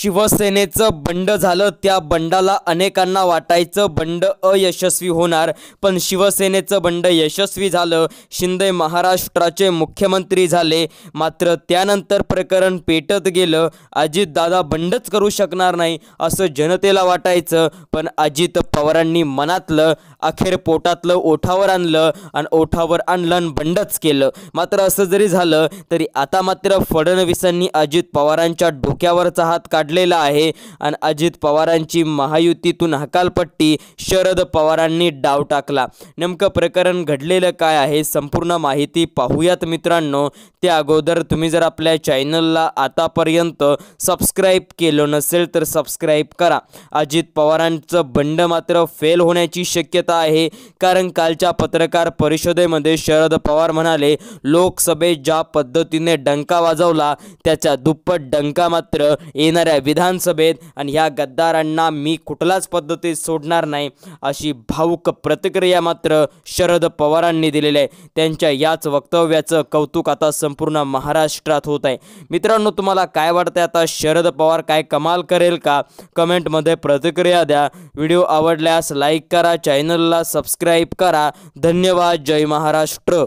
शिवसेनेचं बंड झालं त्या बंडाला अनेकांना वाटायचं बंड अयशस्वी होणार पण शिवसेनेचं बंड यशस्वी झालं शिंदे महाराष्ट्राचे मुख्यमंत्री झाले मात्र त्यानंतर प्रकरण पेटत गेलं अजितदादा बंडच करू शकणार नाही असं जनतेला वाटायचं पण अजित पवारांनी मनातलं अखेर पोटातलं ओठावर आणलं आणि ओठावर आणलं आणि बंडच केलं मात्र असं जरी झालं तरी आता मात्र फडणवीसांनी अजित पवारांच्या डोक्यावरचा हात काढ काढलेला आहे आणि अजित पवारांची महायुतीतून हकालपट्टी शरद पवारांनी डाव टाकला नेमकं प्रकरण घडलेलं काय आहे संपूर्ण माहिती पाहूयात मित्रांनो त्या अगोदर तुम्ही जर आपल्या चॅनलला आतापर्यंत सबस्क्राईब केलं नसेल तर सबस्क्राईब करा अजित पवारांचं बंड मात्र फेल होण्याची शक्यता आहे कारण कालच्या पत्रकार परिषदेमध्ये शरद पवार म्हणाले लोकसभेत ज्या पद्धतीने डंका वाजवला त्याच्या दुप्पट डंका मात्र येणाऱ्या विधानसभेत आणि ह्या गद्दारांना मी कुठल्याच पद्धतीत सोडणार नाही अशी भावूक प्रतिक्रिया मात्र शरद पवारांनी दिलेली आहे त्यांच्या याच वक्तव्याचं कौतुक आता संपूर्ण महाराष्ट्रात होत आहे मित्रांनो तुम्हाला काय वाटतंय आता शरद पवार काय कमाल करेल का कमेंटमध्ये प्रतिक्रिया द्या व्हिडिओ आवडल्यास लाईक करा चॅनलला सबस्क्राईब करा धन्यवाद जय महाराष्ट्र